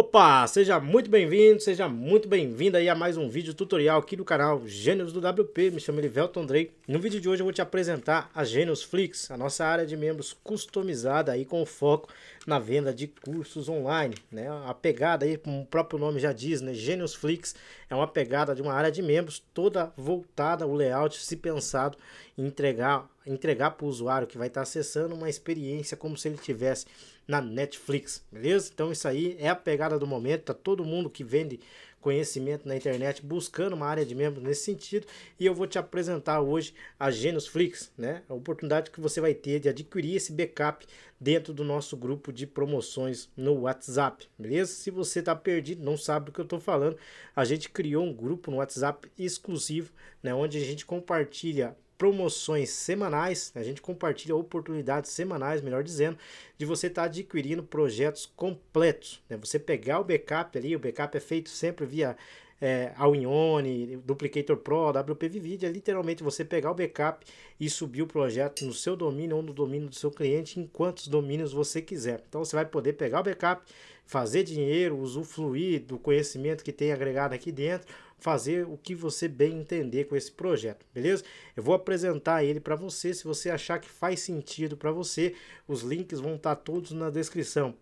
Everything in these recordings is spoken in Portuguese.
Opa, seja muito bem-vindo, seja muito bem-vinda aí a mais um vídeo tutorial aqui do canal Gênios do WP, me chamo Elivelton Andrei. No vídeo de hoje eu vou te apresentar a Gênios Flix, a nossa área de membros customizada aí com foco na venda de cursos online, né? A pegada aí, como o próprio nome já diz, né? Gênios Flix é uma pegada de uma área de membros toda voltada, ao layout se pensado em entregar entregar para o usuário que vai estar tá acessando uma experiência como se ele tivesse na Netflix, beleza? Então isso aí é a pegada do momento, tá todo mundo que vende conhecimento na internet buscando uma área de membros nesse sentido e eu vou te apresentar hoje a Genusflix, né? A oportunidade que você vai ter de adquirir esse backup dentro do nosso grupo de promoções no WhatsApp, beleza? Se você tá perdido, não sabe o que eu tô falando, a gente criou um grupo no WhatsApp exclusivo, né, onde a gente compartilha promoções semanais, né? a gente compartilha oportunidades semanais, melhor dizendo, de você estar tá adquirindo projetos completos. Né? Você pegar o backup ali, o backup é feito sempre via é, Alnione, Duplicator Pro, WP Vivid, é literalmente você pegar o backup e subir o projeto no seu domínio ou no domínio do seu cliente em quantos domínios você quiser. Então você vai poder pegar o backup, fazer dinheiro, usufruir do conhecimento que tem agregado aqui dentro fazer o que você bem entender com esse projeto, beleza? Eu vou apresentar ele para você, se você achar que faz sentido para você, os links vão estar tá todos na descrição.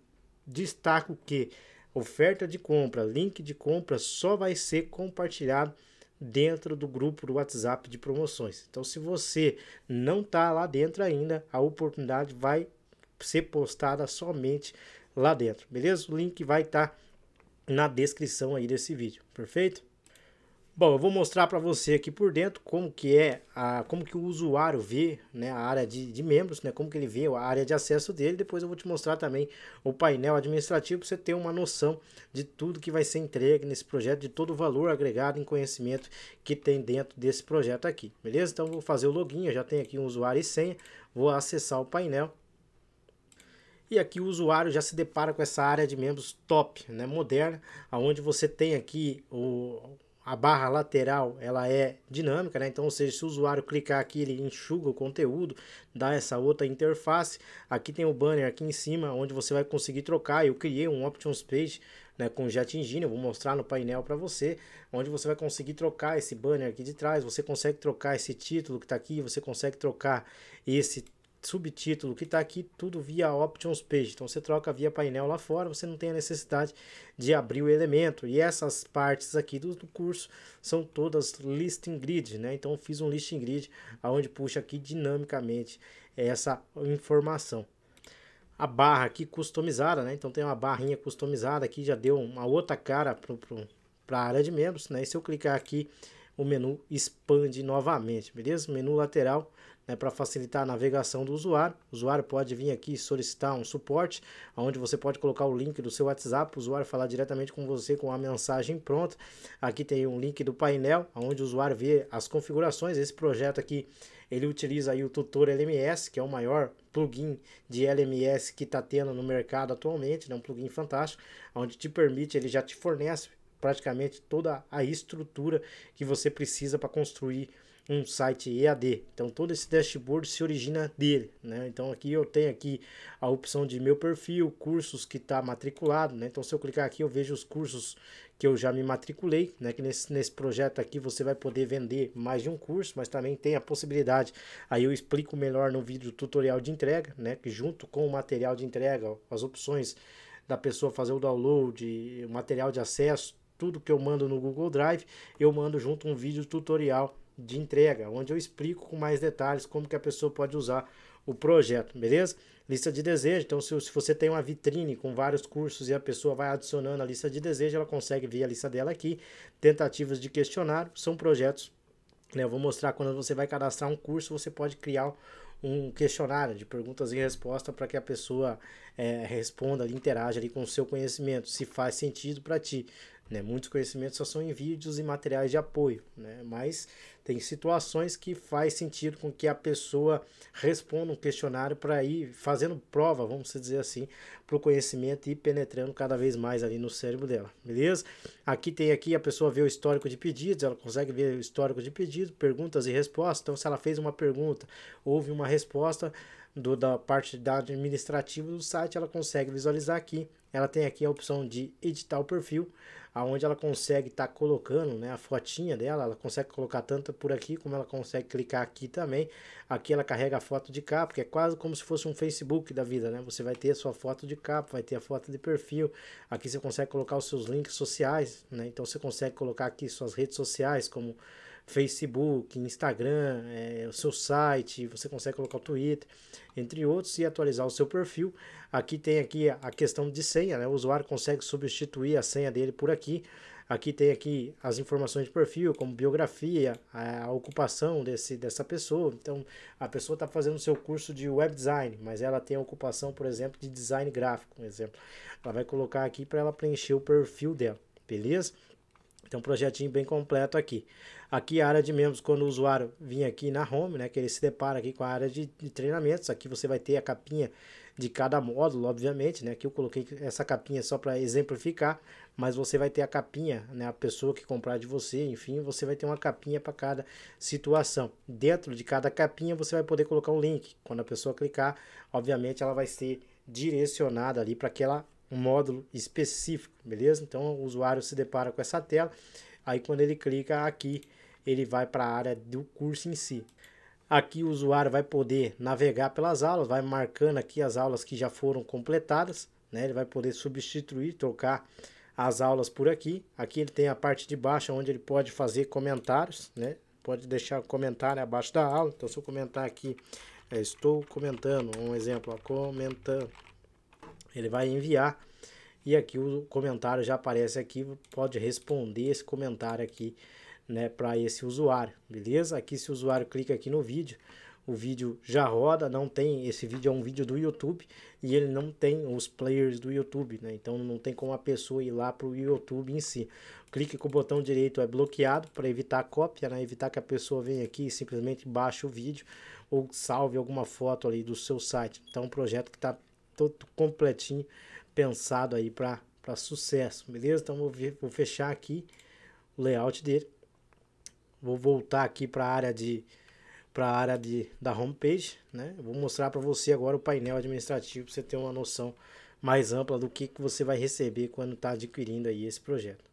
Destaco que oferta de compra, link de compra só vai ser compartilhado dentro do grupo do WhatsApp de promoções. Então, se você não está lá dentro ainda, a oportunidade vai ser postada somente lá dentro, beleza? O link vai estar tá na descrição aí desse vídeo, perfeito? Bom, eu vou mostrar para você aqui por dentro como que é, a, como que o usuário vê né, a área de, de membros, né, como que ele vê a área de acesso dele. Depois eu vou te mostrar também o painel administrativo para você ter uma noção de tudo que vai ser entregue nesse projeto, de todo o valor agregado em conhecimento que tem dentro desse projeto aqui, beleza? Então vou fazer o login, eu já tenho aqui um usuário e senha, vou acessar o painel. E aqui o usuário já se depara com essa área de membros top, né, moderna, aonde você tem aqui o, a barra lateral ela é dinâmica, né? então ou seja, se o usuário clicar aqui ele enxuga o conteúdo, dá essa outra interface, aqui tem o banner aqui em cima onde você vai conseguir trocar, eu criei um options page né, com Jet Engine, eu vou mostrar no painel para você, onde você vai conseguir trocar esse banner aqui de trás, você consegue trocar esse título que está aqui, você consegue trocar esse subtítulo que está aqui, tudo via Options Page. Então você troca via painel lá fora, você não tem a necessidade de abrir o elemento. E essas partes aqui do, do curso são todas listing grid, né? Então fiz um listing grid aonde puxa aqui dinamicamente essa informação a barra aqui customizada, né? Então tem uma barrinha customizada aqui, já deu uma outra cara para a área de membros, né? E se eu clicar aqui, o menu expande novamente, beleza? Menu lateral, né, para facilitar a navegação do usuário. O usuário pode vir aqui solicitar um suporte, onde você pode colocar o link do seu WhatsApp, o usuário falar diretamente com você com a mensagem pronta. Aqui tem um link do painel, onde o usuário vê as configurações. Esse projeto aqui, ele utiliza aí o tutor LMS, que é o maior plugin de LMS que está tendo no mercado atualmente, é né, um plugin fantástico, onde te permite, ele já te fornece praticamente toda a estrutura que você precisa para construir um site EAD. Então todo esse dashboard se origina dele, né? Então aqui eu tenho aqui a opção de meu perfil, cursos que está matriculado, né? Então se eu clicar aqui eu vejo os cursos que eu já me matriculei, né? Que nesse, nesse projeto aqui você vai poder vender mais de um curso, mas também tem a possibilidade, aí eu explico melhor no vídeo tutorial de entrega, né? Que junto com o material de entrega, as opções da pessoa fazer o download, o material de acesso, tudo que eu mando no Google Drive, eu mando junto um vídeo tutorial de entrega, onde eu explico com mais detalhes como que a pessoa pode usar o projeto, beleza? Lista de desejo, então se, se você tem uma vitrine com vários cursos e a pessoa vai adicionando a lista de desejo, ela consegue ver a lista dela aqui. Tentativas de questionário, são projetos, né? Eu vou mostrar quando você vai cadastrar um curso, você pode criar um questionário de perguntas e respostas para que a pessoa é, responda, interaja ali com o seu conhecimento, se faz sentido para ti. Né? Muitos conhecimentos só são em vídeos e materiais de apoio, né? mas tem situações que faz sentido com que a pessoa responda um questionário para ir fazendo prova, vamos dizer assim, para o conhecimento e penetrando cada vez mais ali no cérebro dela, beleza? Aqui tem aqui, a pessoa vê o histórico de pedidos, ela consegue ver o histórico de pedidos, perguntas e respostas, então se ela fez uma pergunta, houve uma resposta, do, da parte da administrativa do site, ela consegue visualizar aqui ela tem aqui a opção de editar o perfil, aonde ela consegue estar tá colocando né, a fotinha dela, ela consegue colocar tanto por aqui, como ela consegue clicar aqui também. Aqui ela carrega a foto de capa, que é quase como se fosse um Facebook da vida, né? Você vai ter a sua foto de capa, vai ter a foto de perfil. Aqui você consegue colocar os seus links sociais, né? Então você consegue colocar aqui suas redes sociais, como Facebook, Instagram, é, o seu site, você consegue colocar o Twitter, entre outros, e atualizar o seu perfil. Aqui tem aqui a questão de senha, né? O usuário consegue substituir a senha dele por aqui. Aqui tem aqui as informações de perfil, como biografia, a ocupação desse, dessa pessoa. Então, a pessoa está fazendo o seu curso de web design, mas ela tem a ocupação, por exemplo, de design gráfico, um exemplo. Ela vai colocar aqui para ela preencher o perfil dela, beleza? então um projetinho bem completo aqui. Aqui a área de membros, quando o usuário vir aqui na home, né, que ele se depara aqui com a área de, de treinamentos, aqui você vai ter a capinha de cada módulo, obviamente, né? Aqui eu coloquei essa capinha só para exemplificar, mas você vai ter a capinha, né? A pessoa que comprar de você, enfim, você vai ter uma capinha para cada situação. Dentro de cada capinha você vai poder colocar um link. Quando a pessoa clicar, obviamente ela vai ser direcionada ali para aquela um módulo específico, beleza? Então o usuário se depara com essa tela, aí quando ele clica aqui, ele vai para a área do curso em si. Aqui o usuário vai poder navegar pelas aulas, vai marcando aqui as aulas que já foram completadas, né? Ele vai poder substituir, trocar as aulas por aqui. Aqui ele tem a parte de baixo onde ele pode fazer comentários, né? Pode deixar comentário abaixo da aula. Então se eu comentar aqui, é, estou comentando, um exemplo, ó, comentando ele vai enviar e aqui o comentário já aparece aqui, pode responder esse comentário aqui, né, para esse usuário, beleza? Aqui se o usuário clica aqui no vídeo, o vídeo já roda, não tem, esse vídeo é um vídeo do YouTube e ele não tem os players do YouTube, né? Então não tem como a pessoa ir lá para o YouTube em si. Clique com o botão direito é bloqueado para evitar cópia, né? Evitar que a pessoa venha aqui e simplesmente baixe o vídeo ou salve alguma foto ali do seu site. Então é um projeto que está todo completinho, pensado aí para sucesso, beleza? Então vou, vou fechar aqui o layout dele. Vou voltar aqui para a área de para a área de, da homepage, né? vou mostrar para você agora o painel administrativo para você ter uma noção mais ampla do que, que você vai receber quando está adquirindo aí esse projeto.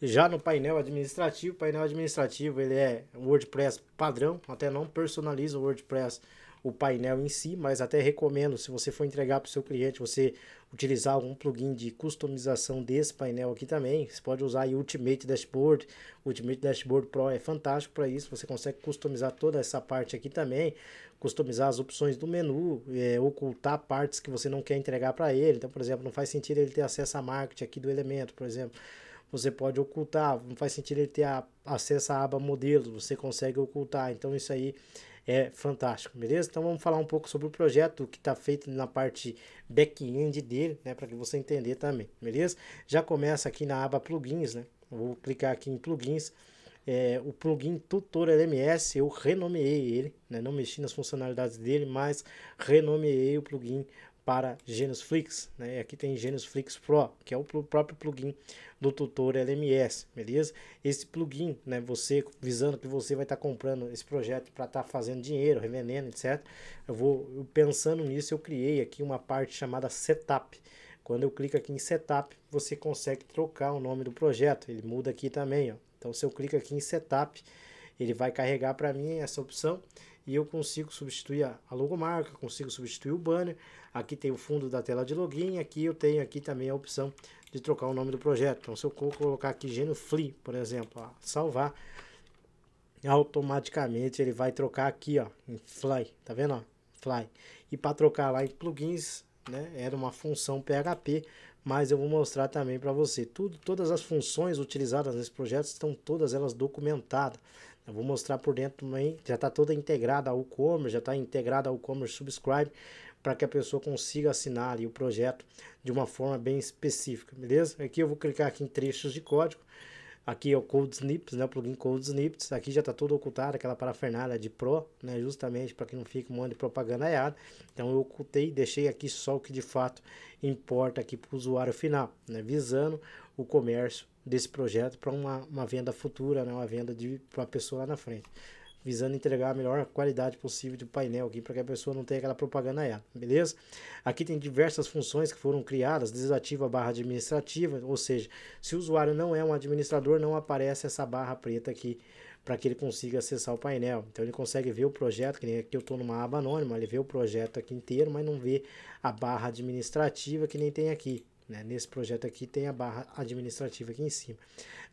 Já no painel administrativo, painel administrativo ele é WordPress padrão, até não personaliza o WordPress o painel em si, mas até recomendo, se você for entregar para o seu cliente, você utilizar algum plugin de customização desse painel aqui também. Você pode usar o Ultimate Dashboard. O Ultimate Dashboard Pro é fantástico para isso. Você consegue customizar toda essa parte aqui também. Customizar as opções do menu, é, ocultar partes que você não quer entregar para ele. Então, por exemplo, não faz sentido ele ter acesso a marketing aqui do elemento, por exemplo você pode ocultar, não faz sentido ele ter a, acesso à aba modelos, você consegue ocultar. Então isso aí é fantástico, beleza? Então vamos falar um pouco sobre o projeto que está feito na parte back-end dele, né, para que você entender também, beleza? Já começa aqui na aba plugins, né? Vou clicar aqui em plugins. É, o plugin Tutor LMS, eu renomeei ele, né? não mexi nas funcionalidades dele, mas renomeei o plugin para Genius Flix, né? aqui tem Genius Flix Pro, que é o próprio plugin do tutor LMS, beleza? Esse plugin, né, você visando que você vai estar tá comprando esse projeto para estar tá fazendo dinheiro, revendendo, etc. Eu vou pensando nisso, eu criei aqui uma parte chamada setup. Quando eu clico aqui em setup, você consegue trocar o nome do projeto, ele muda aqui também, ó. Então se eu clico aqui em setup, ele vai carregar para mim essa opção e eu consigo substituir a, logomarca, consigo substituir o banner, aqui tem o fundo da tela de login, aqui eu tenho aqui também a opção de trocar o nome do projeto, então se eu colocar aqui Gênio Flea, por exemplo, ó, salvar, automaticamente ele vai trocar aqui ó, em Fly, tá vendo ó, Fly, e para trocar lá em plugins, né, era uma função PHP, mas eu vou mostrar também para você. Tudo, todas as funções utilizadas nesse projeto estão todas elas documentadas. Eu vou mostrar por dentro também, já está toda integrada ao e-commerce, já está integrada ao e-commerce subscribe, para que a pessoa consiga assinar ali o projeto de uma forma bem específica, beleza? Aqui eu vou clicar aqui em trechos de código, aqui é o Code Snippets, né, o plugin Code Snippets, aqui já está tudo ocultado, aquela parafernália de Pro, né, justamente para que não fique um monte de propaganda errada, então eu ocultei, deixei aqui só o que de fato importa aqui para o usuário final, né, visando o comércio desse projeto para uma, uma venda futura, né? uma venda para a pessoa lá na frente, visando entregar a melhor qualidade possível de painel aqui para que a pessoa não tenha aquela propaganda aí, beleza? Aqui tem diversas funções que foram criadas, desativa a barra administrativa, ou seja, se o usuário não é um administrador, não aparece essa barra preta aqui para que ele consiga acessar o painel. Então ele consegue ver o projeto, que nem aqui eu estou numa aba anônima, ele vê o projeto aqui inteiro, mas não vê a barra administrativa que nem tem aqui. Né? Nesse projeto aqui tem a barra administrativa aqui em cima.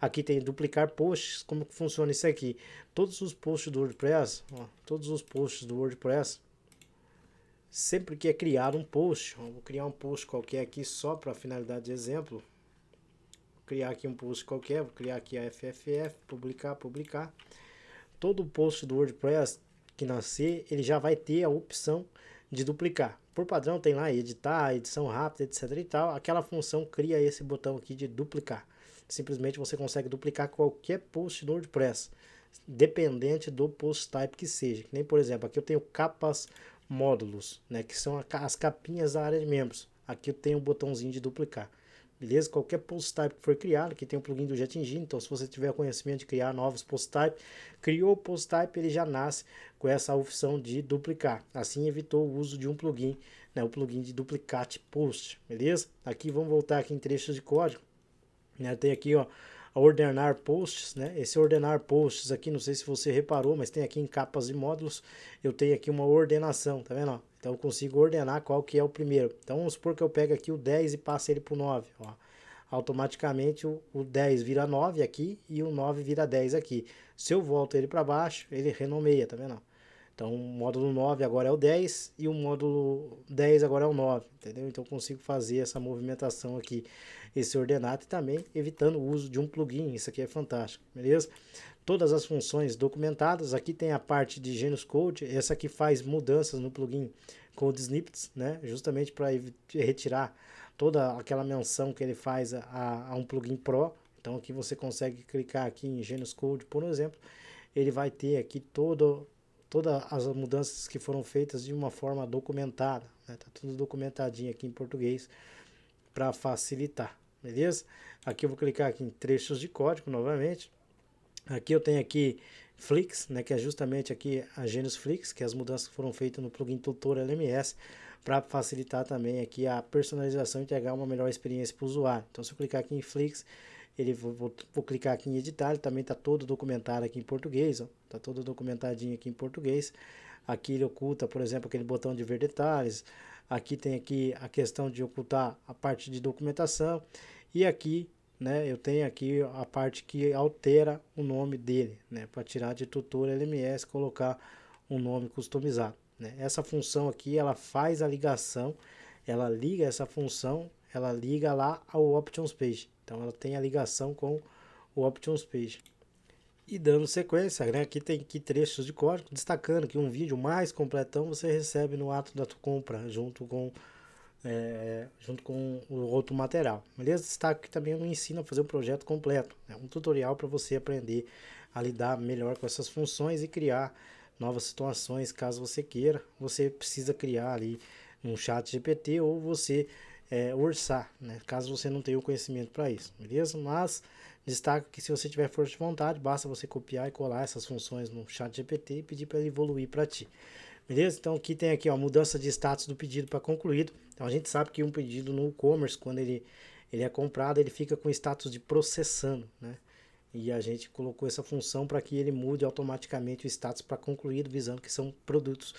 Aqui tem duplicar posts. Como que funciona isso aqui? Todos os posts do WordPress, ó, todos os posts do WordPress, sempre que é criar um post, ó, vou criar um post qualquer aqui só para finalidade de exemplo. Vou criar aqui um post qualquer, vou criar aqui a FFF, publicar, publicar. Todo post do WordPress que nascer, ele já vai ter a opção de duplicar por padrão tem lá editar, edição rápida, etc e tal. Aquela função cria esse botão aqui de duplicar. Simplesmente você consegue duplicar qualquer post no WordPress, dependente do post type que seja. Que nem por exemplo, aqui eu tenho capas módulos, né, que são as capinhas da área de membros. Aqui eu tenho um botãozinho de duplicar beleza? Qualquer post type que for criado, aqui tem o plugin do JetEngine, então se você tiver conhecimento de criar novos post type, criou o post type, ele já nasce com essa opção de duplicar. Assim evitou o uso de um plugin, né, o plugin de duplicate post, beleza? Aqui vamos voltar aqui em trechos de código, né? Tem aqui, ó, ordenar posts, né? Esse ordenar posts aqui, não sei se você reparou, mas tem aqui em capas e módulos, eu tenho aqui uma ordenação, tá vendo? Ó? Então eu consigo ordenar qual que é o primeiro. Então vamos supor que eu pego aqui o 10 e passe ele para o 9. Ó. Automaticamente o, o 10 vira 9 aqui e o 9 vira 10 aqui. Se eu volto ele para baixo, ele renomeia, tá vendo? Então, o módulo 9 agora é o 10 e o módulo 10 agora é o 9, entendeu? Então, eu consigo fazer essa movimentação aqui, esse ordenado e também evitando o uso de um plugin. Isso aqui é fantástico, beleza? Todas as funções documentadas. Aqui tem a parte de Genius Code. Essa aqui faz mudanças no plugin Code Snippets, né? Justamente para retirar toda aquela menção que ele faz a, a um plugin Pro. Então, aqui você consegue clicar aqui em Genius Code, por exemplo. Ele vai ter aqui todo todas as mudanças que foram feitas de uma forma documentada. Está né? Tá tudo documentadinho aqui em português para facilitar, beleza? Aqui eu vou clicar aqui em trechos de código novamente. Aqui eu tenho aqui Flix, né, que é justamente aqui a Genius Flix, que é as mudanças foram feitas no plugin Tutor LMS para facilitar também aqui a personalização e entregar uma melhor experiência para o usuário. Então, se eu clicar aqui em Flix, ele vou, vou, vou clicar aqui em editar, ele também está todo documentado aqui em português, está todo documentadinho aqui em português. Aqui ele oculta, por exemplo, aquele botão de ver detalhes. Aqui tem aqui a questão de ocultar a parte de documentação e aqui né, eu tenho aqui a parte que altera o nome dele, né, para tirar de tutor LMS, colocar um nome customizado, né. Essa função aqui, ela faz a ligação, ela liga essa função, ela liga lá ao options page, então ela tem a ligação com o Options Page. E dando sequência, né? aqui tem que trechos de código, destacando que um vídeo mais completão você recebe no ato da tua compra, junto com, é, junto com o outro material. Beleza? Destaco que também é ensina a fazer um projeto completo, né? um tutorial para você aprender a lidar melhor com essas funções e criar novas situações, caso você queira. Você precisa criar ali um chat GPT ou você é, orçar, né? Caso você não tenha o conhecimento para isso, beleza? Mas destaco que se você tiver força de vontade, basta você copiar e colar essas funções no chat GPT e pedir para ele evoluir para ti. Beleza? Então aqui tem aqui, ó, mudança de status do pedido para concluído. Então a gente sabe que um pedido no e-commerce, quando ele, ele é comprado, ele fica com status de processando, né? E a gente colocou essa função para que ele mude automaticamente o status para concluído, visando que são produtos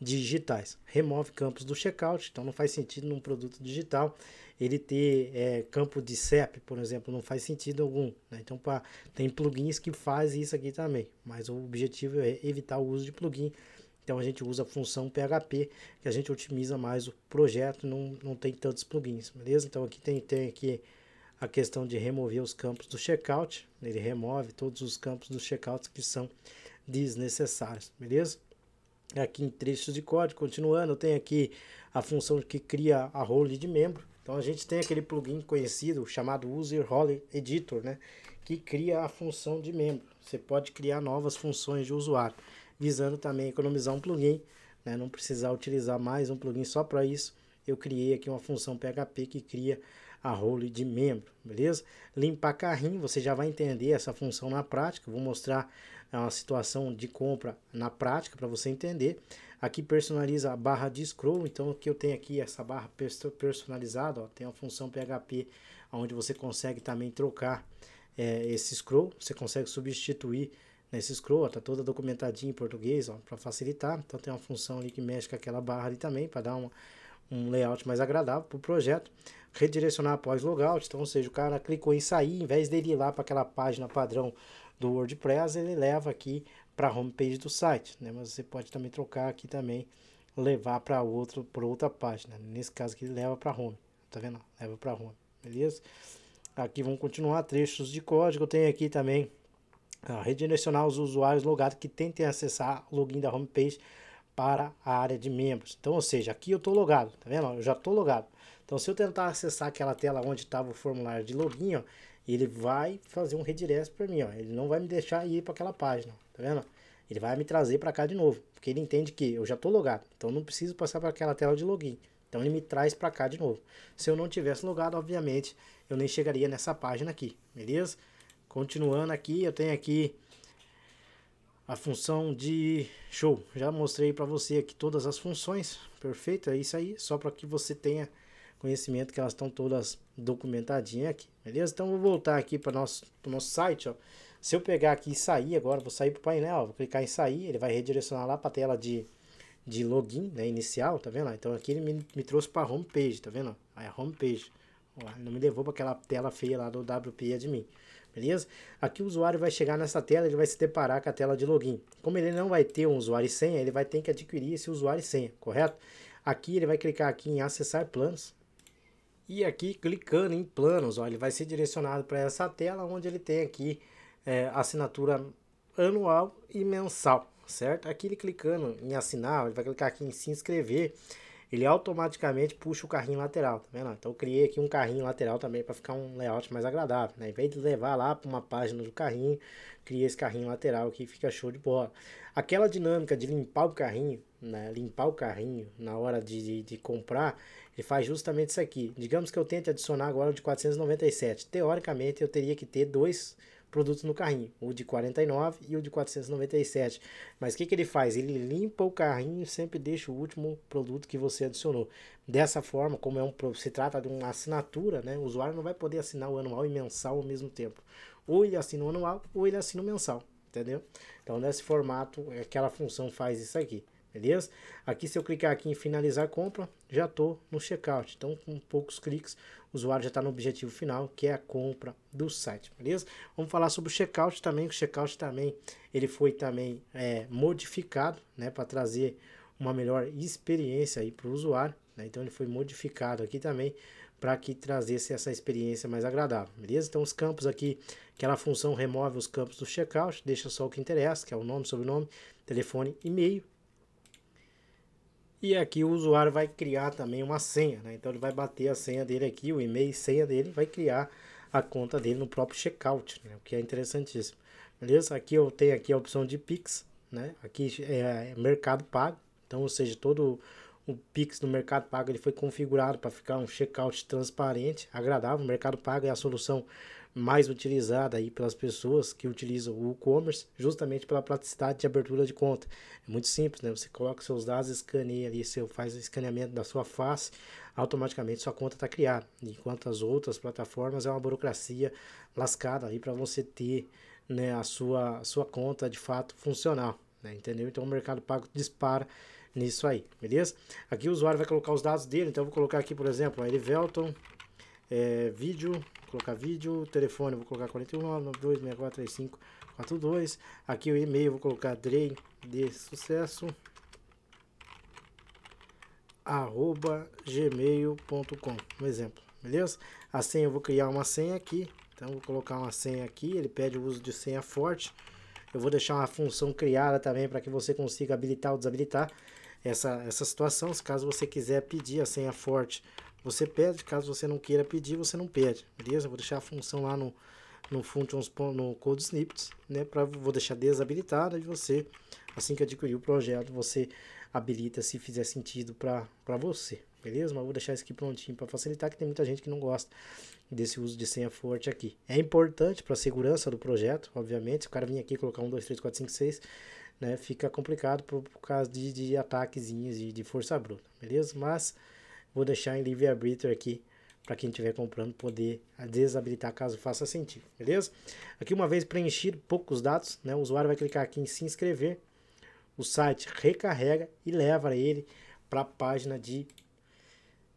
digitais. Remove campos do checkout, então não faz sentido num produto digital ele ter é, campo de CEP, por exemplo, não faz sentido algum. Né? Então pra, tem plugins que fazem isso aqui também, mas o objetivo é evitar o uso de plugin. Então a gente usa a função PHP, que a gente otimiza mais o projeto, não, não tem tantos plugins, beleza? Então aqui tem, tem aqui a questão de remover os campos do checkout, ele remove todos os campos do checkout que são desnecessários, beleza? aqui em trechos de código. Continuando, tem aqui a função que cria a role de membro. Então a gente tem aquele plugin conhecido chamado User Role Editor, né? Que cria a função de membro. Você pode criar novas funções de usuário, visando também economizar um plugin, né? Não precisar utilizar mais um plugin só para isso. Eu criei aqui uma função PHP que cria a role de membro, beleza? Limpar carrinho, você já vai entender essa função na prática. Vou mostrar é uma situação de compra na prática para você entender. Aqui personaliza a barra de scroll, então o que eu tenho aqui essa barra personalizada, ó, tem a função PHP onde você consegue também trocar é, esse scroll, você consegue substituir nesse scroll, está toda documentadinha em português para facilitar, então tem uma função ali que mexe com aquela barra ali também para dar um layout mais agradável para o projeto, redirecionar após logout, então ou seja, o cara clicou em sair, em vez dele ir lá para aquela página padrão do WordPress, ele leva aqui para a homepage do site, né? Mas você pode também trocar aqui também, levar para outro, para outra página. Nesse caso aqui, ele leva para home, tá vendo? Leva para home, beleza? Aqui vão continuar trechos de código. Tem aqui também a ah, redirecionar os usuários logados que tentem acessar o login da homepage para a área de membros. Então, ou seja, aqui eu estou logado, tá vendo? Eu já estou logado. Então, se eu tentar acessar aquela tela onde estava o formulário de login, ó, ele vai fazer um redirect para mim, ó. Ele não vai me deixar ir para aquela página, tá vendo? Ele vai me trazer para cá de novo, porque ele entende que eu já estou logado, então não preciso passar para aquela tela de login. Então ele me traz para cá de novo. Se eu não tivesse logado, obviamente, eu nem chegaria nessa página aqui, beleza? Continuando aqui, eu tenho aqui a função de show. Já mostrei para você aqui todas as funções, perfeito? É isso aí, só para que você tenha conhecimento que elas estão todas documentadinhas aqui, beleza? Então vou voltar aqui para o nosso, nosso site, ó. Se eu pegar aqui e sair agora, vou sair para o painel, vou clicar em sair, ele vai redirecionar lá para a tela de, de login, né, inicial, tá vendo? Então aqui ele me, me trouxe para a home page, tá vendo? Aí é a home page, ó, ele não me levou para aquela tela feia lá do WP Admin, é beleza? Aqui o usuário vai chegar nessa tela, ele vai se deparar com a tela de login. Como ele não vai ter um usuário e senha, ele vai ter que adquirir esse usuário e senha, correto? Aqui ele vai clicar aqui em acessar planos, e aqui clicando em planos, ó, ele vai ser direcionado para essa tela onde ele tem aqui é, assinatura anual e mensal, certo? Aqui ele clicando em assinar, ele vai clicar aqui em se inscrever, ele automaticamente puxa o carrinho lateral, tá vendo? Então eu criei aqui um carrinho lateral também para ficar um layout mais agradável, né? Em vez de levar lá para uma página do carrinho, criei esse carrinho lateral aqui, fica show de bola. Aquela dinâmica de limpar o carrinho, né? Limpar o carrinho na hora de, de, de comprar, ele faz justamente isso aqui. Digamos que eu tente adicionar agora o de 497. Teoricamente, eu teria que ter dois produtos no carrinho, o de 49 e o de 497. Mas o que, que ele faz? Ele limpa o carrinho e sempre deixa o último produto que você adicionou. Dessa forma, como é um, se trata de uma assinatura, né, o usuário não vai poder assinar o anual e mensal ao mesmo tempo. Ou ele assina o anual ou ele assina o mensal, entendeu? Então, nesse formato, aquela função faz isso aqui beleza? Aqui se eu clicar aqui em finalizar compra, já estou no checkout, então com poucos cliques o usuário já está no objetivo final, que é a compra do site, beleza? Vamos falar sobre o checkout também, o checkout também, ele foi também é, modificado, né, para trazer uma melhor experiência aí para o usuário, né? então ele foi modificado aqui também para que trazesse essa experiência mais agradável, beleza? Então os campos aqui, aquela função remove os campos do checkout, deixa só o que interessa, que é o nome, sobrenome, telefone, e-mail, e aqui o usuário vai criar também uma senha, né? Então ele vai bater a senha dele aqui, o e-mail e senha dele, vai criar a conta dele no próprio checkout, né? O que é interessantíssimo. Beleza? Aqui eu tenho aqui a opção de Pix, né? Aqui é Mercado Pago. Então, ou seja, todo o Pix do Mercado Pago ele foi configurado para ficar um checkout transparente, agradável. O Mercado Pago é a solução mais utilizada aí pelas pessoas que utilizam o e-commerce, justamente pela praticidade de abertura de conta. É muito simples, né? Você coloca seus dados, escaneia ali, seu faz o escaneamento da sua face, automaticamente sua conta está criada. Enquanto as outras plataformas é uma burocracia lascada aí para você ter né, a sua, a sua conta de fato funcional, né? entendeu? Então o Mercado Pago dispara nisso aí, beleza? Aqui o usuário vai colocar os dados dele, então eu vou colocar aqui, por exemplo, Erivelton é, vídeo, colocar vídeo, telefone, vou colocar 41992643542. Aqui o e-mail, vou colocar Drey de sucesso arroba gmail.com um exemplo, beleza? A senha, eu vou criar uma senha aqui, então vou colocar uma senha aqui, ele pede o uso de senha forte, eu vou deixar uma função criada também para que você consiga habilitar ou desabilitar essa, essa situação, caso você quiser pedir a senha forte você pede, caso você não queira pedir, você não pede, beleza? Vou deixar a função lá no, no functions no code snippets, né, para vou deixar desabilitada e você assim que adquirir o projeto, você habilita se fizer sentido para você, beleza? Mas vou deixar isso aqui prontinho para facilitar que tem muita gente que não gosta desse uso de senha forte aqui. É importante para a segurança do projeto, obviamente, se o cara vir aqui colocar 1 2 3 4 5 6 né, fica complicado por, por causa de, de ataquezinhos e de força bruta, beleza? Mas Vou deixar em livre-arbítrio aqui para quem estiver comprando poder desabilitar caso faça sentido, beleza? Aqui uma vez preenchido poucos dados, né, o usuário vai clicar aqui em se inscrever, o site recarrega e leva ele para a página de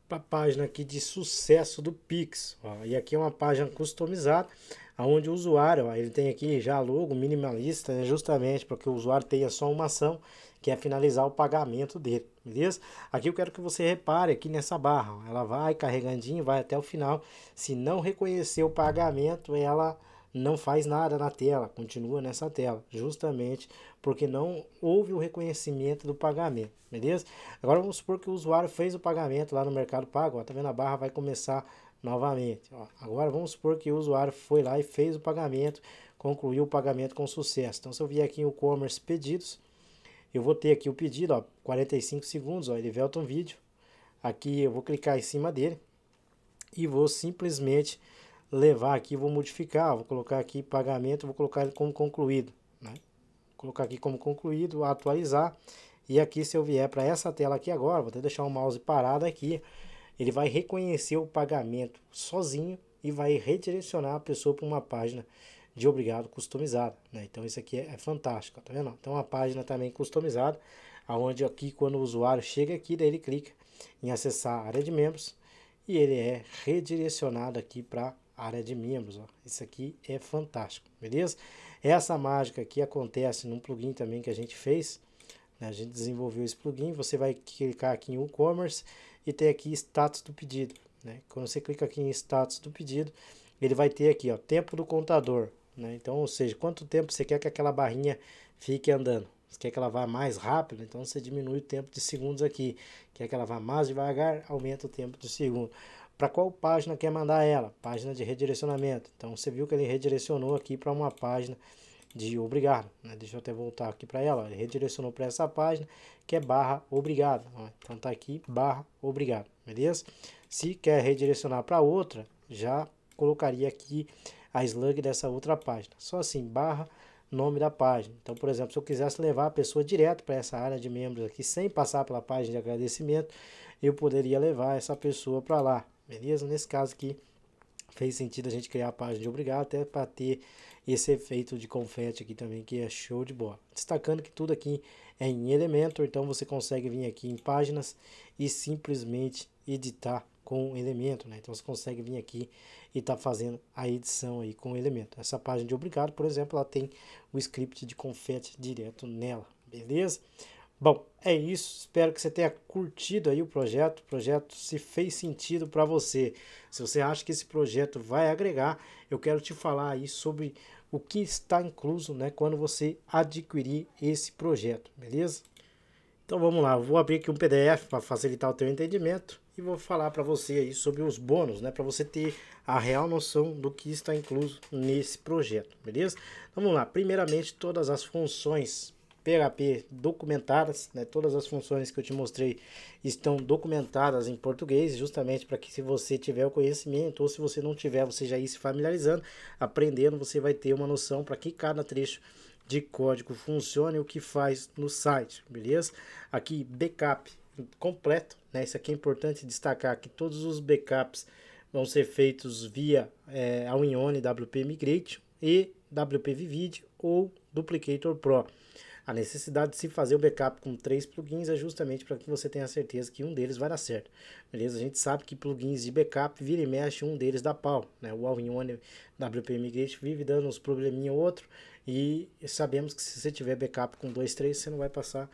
para a página aqui de sucesso do Pix. Ó, e aqui é uma página customizada, onde o usuário ó, ele tem aqui já logo minimalista, né, justamente para que o usuário tenha só uma ação que é finalizar o pagamento dele, beleza? Aqui eu quero que você repare aqui nessa barra, ela vai carregandinho, vai até o final. Se não reconhecer o pagamento, ela não faz nada na tela, continua nessa tela, justamente porque não houve o reconhecimento do pagamento, beleza? Agora vamos supor que o usuário fez o pagamento lá no Mercado Pago, ó, tá vendo a barra vai começar novamente. Ó. Agora vamos supor que o usuário foi lá e fez o pagamento, concluiu o pagamento com sucesso. Então se eu vier aqui em e-commerce pedidos, eu vou ter aqui o pedido, ó, 45 segundos, ó, ele volta um vídeo. Aqui eu vou clicar em cima dele e vou simplesmente levar aqui, vou modificar, ó, vou colocar aqui pagamento, vou colocar ele como concluído, né? Colocar aqui como concluído, atualizar. E aqui se eu vier para essa tela aqui agora, vou até deixar o mouse parado aqui, ele vai reconhecer o pagamento sozinho e vai redirecionar a pessoa para uma página de obrigado customizado, né? Então isso aqui é, é fantástico, tá vendo? Então a página também customizada, aonde aqui quando o usuário chega aqui, daí ele clica em acessar a área de membros e ele é redirecionado aqui para área de membros, ó. Isso aqui é fantástico, beleza? Essa mágica aqui acontece num plugin também que a gente fez, né? A gente desenvolveu esse plugin, você vai clicar aqui em WooCommerce e tem aqui status do pedido, né? Quando você clica aqui em status do pedido, ele vai ter aqui, ó, tempo do contador, né? Então, ou seja, quanto tempo você quer que aquela barrinha fique andando? Você quer que ela vá mais rápido? Então você diminui o tempo de segundos aqui. Quer que ela vá mais devagar? Aumenta o tempo de segundo. Para qual página quer mandar ela? Página de redirecionamento. Então você viu que ele redirecionou aqui para uma página de obrigado. Né? Deixa eu até voltar aqui para ela. Ele redirecionou para essa página que é barra obrigado. Ó. Então está aqui barra obrigado. Beleza? Se quer redirecionar para outra, já colocaria aqui a slug dessa outra página. Só assim, barra nome da página. Então, por exemplo, se eu quisesse levar a pessoa direto para essa área de membros aqui, sem passar pela página de agradecimento, eu poderia levar essa pessoa para lá, beleza? Nesse caso aqui, fez sentido a gente criar a página de obrigado, até para ter esse efeito de confete aqui também, que é show de bola. Destacando que tudo aqui é em Elementor, então você consegue vir aqui em páginas e simplesmente editar com elemento, né? Então você consegue vir aqui e tá fazendo a edição aí com o elemento. Essa página de obrigado, por exemplo, ela tem o script de confete direto nela, beleza? Bom, é isso. Espero que você tenha curtido aí o projeto. O projeto se fez sentido para você. Se você acha que esse projeto vai agregar, eu quero te falar aí sobre o que está incluso, né, quando você adquirir esse projeto, beleza? Então vamos lá, vou abrir aqui um PDF para facilitar o teu entendimento e vou falar para você aí sobre os bônus, né, para você ter a real noção do que está incluso nesse projeto, beleza? Então, vamos lá. Primeiramente, todas as funções PHP documentadas, né? Todas as funções que eu te mostrei estão documentadas em português, justamente para que se você tiver o conhecimento ou se você não tiver, você já ir se familiarizando, aprendendo, você vai ter uma noção para que cada trecho de código funcione e o que faz no site, beleza? Aqui backup completo né? Isso aqui é importante destacar que todos os backups vão ser feitos via é, eh, a Unione WP Migrate e WP Vivid ou Duplicator Pro. A necessidade de se fazer o backup com três plugins é justamente para que você tenha certeza que um deles vai dar certo. Beleza? A gente sabe que plugins de backup vira e mexe um deles dá pau, né? O All-in-One WP Migrate vive dando uns probleminha outro e sabemos que se você tiver backup com dois, três, você não vai passar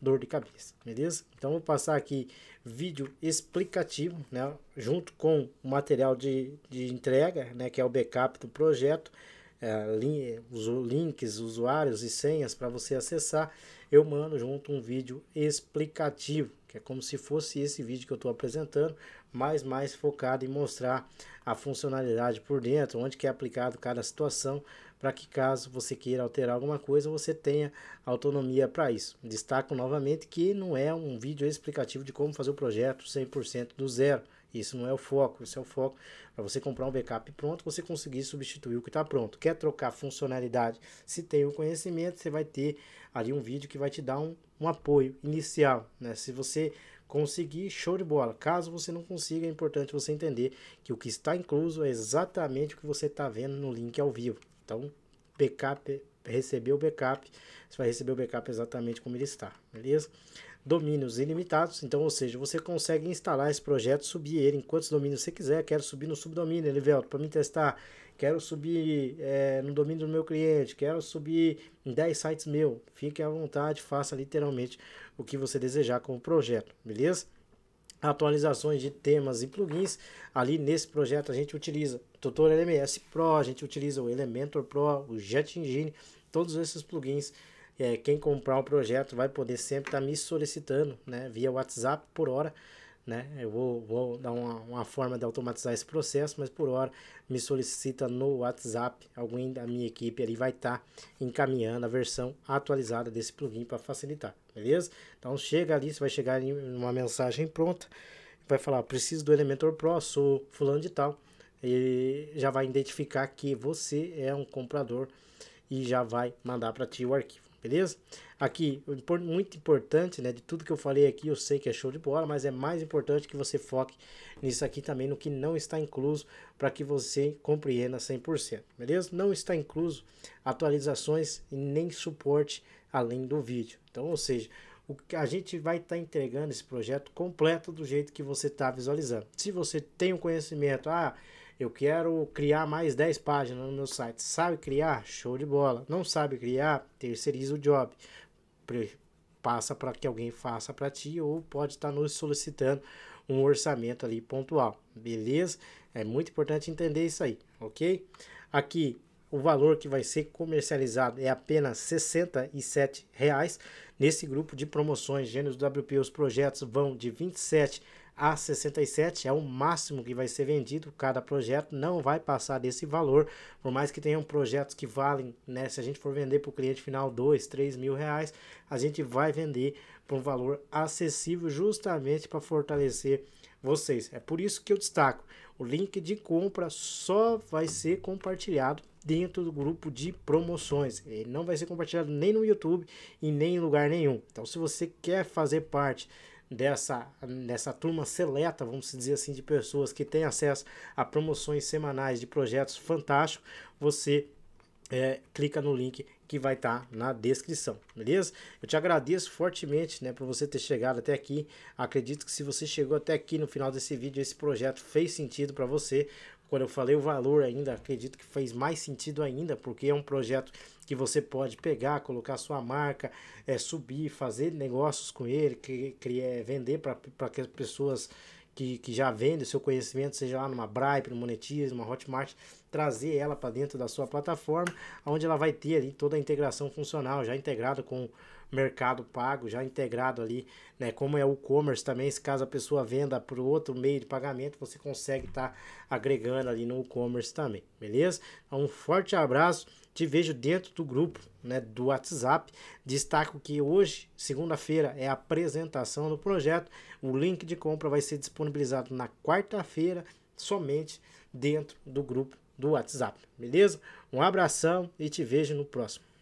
dor de cabeça, beleza? Então vou passar aqui vídeo explicativo, né, junto com o material de, de entrega, né, que é o backup do projeto, é, link, os links, usuários e senhas para você acessar, eu mando junto um vídeo explicativo, que é como se fosse esse vídeo que eu estou apresentando, mas mais focado em mostrar a funcionalidade por dentro, onde que é aplicado cada situação, para que caso você queira alterar alguma coisa, você tenha autonomia para isso. Destaco novamente que não é um vídeo explicativo de como fazer o projeto 100% do zero. Isso não é o foco, isso é o foco para você comprar um backup pronto, você conseguir substituir o que está pronto. Quer trocar funcionalidade? Se tem o conhecimento, você vai ter ali um vídeo que vai te dar um, um apoio inicial. Né? Se você conseguir, show de bola. Caso você não consiga, é importante você entender que o que está incluso é exatamente o que você está vendo no link ao vivo. Então, backup, receber o backup, você vai receber o backup exatamente como ele está, beleza? Domínios ilimitados, então, ou seja, você consegue instalar esse projeto, subir ele em quantos domínios você quiser, quero subir no subdomínio, Elivelto, para mim testar, quero subir é, no domínio do meu cliente, quero subir em 10 sites meu, fique à vontade, faça literalmente o que você desejar com o projeto, beleza? Atualizações de temas e plugins, ali nesse projeto a gente utiliza Tutor LMS Pro, a gente utiliza o Elementor Pro, o Jet Engine, todos esses plugins. É, quem comprar um projeto vai poder sempre estar tá me solicitando, né, via WhatsApp por hora, né? Eu vou, vou dar uma, uma forma de automatizar esse processo, mas por hora me solicita no WhatsApp, alguém da minha equipe ali vai estar tá encaminhando a versão atualizada desse plugin para facilitar, beleza? Então chega ali, você vai chegar em uma mensagem pronta, vai falar, preciso do Elementor Pro, sou fulano de tal, ele já vai identificar que você é um comprador e já vai mandar para ti o arquivo, beleza? Aqui, muito importante, né, de tudo que eu falei aqui, eu sei que é show de bola, mas é mais importante que você foque nisso aqui também, no que não está incluso, para que você compreenda 100%, beleza? Não está incluso atualizações e nem suporte além do vídeo. Então, ou seja, o que a gente vai estar tá entregando esse projeto completo do jeito que você está visualizando. Se você tem o um conhecimento, ah, eu quero criar mais 10 páginas no meu site. Sabe criar? Show de bola. Não sabe criar? Terceiriza o job. Passa para que alguém faça para ti ou pode estar tá nos solicitando um orçamento ali pontual. Beleza? É muito importante entender isso aí, ok? Aqui o valor que vai ser comercializado é apenas R$ 67,00. Nesse grupo de promoções Gênios WP, os projetos vão de R$ 27 a 67 é o máximo que vai ser vendido. Cada projeto não vai passar desse valor, por mais que tenham projetos que valem, né? Se a gente for vender para o cliente final dois, três mil reais, a gente vai vender por um valor acessível, justamente para fortalecer vocês. É por isso que eu destaco: o link de compra só vai ser compartilhado dentro do grupo de promoções. Ele não vai ser compartilhado nem no YouTube e nem em lugar nenhum. Então, se você quer fazer parte dessa, dessa turma seleta, vamos dizer assim, de pessoas que têm acesso a promoções semanais de projetos fantásticos, você é, clica no link que vai estar tá na descrição, beleza? Eu te agradeço fortemente, né, por você ter chegado até aqui. Acredito que se você chegou até aqui no final desse vídeo, esse projeto fez sentido para você quando eu falei o valor ainda, acredito que fez mais sentido ainda, porque é um projeto que você pode pegar, colocar sua marca, é, subir, fazer negócios com ele, que, que, é, vender para aquelas as pessoas que, que já vendem seu conhecimento, seja lá numa Bripe, no Monetize, uma Hotmart, trazer ela para dentro da sua plataforma, onde ela vai ter ali toda a integração funcional já integrada com mercado pago, já integrado ali, né? Como é o e-commerce também, se caso a pessoa venda por outro meio de pagamento, você consegue estar tá agregando ali no e-commerce também, beleza? Então, um forte abraço, te vejo dentro do grupo, né, do WhatsApp. Destaco que hoje, segunda-feira, é a apresentação do projeto. O link de compra vai ser disponibilizado na quarta-feira, somente dentro do grupo do WhatsApp, beleza? Um abração e te vejo no próximo.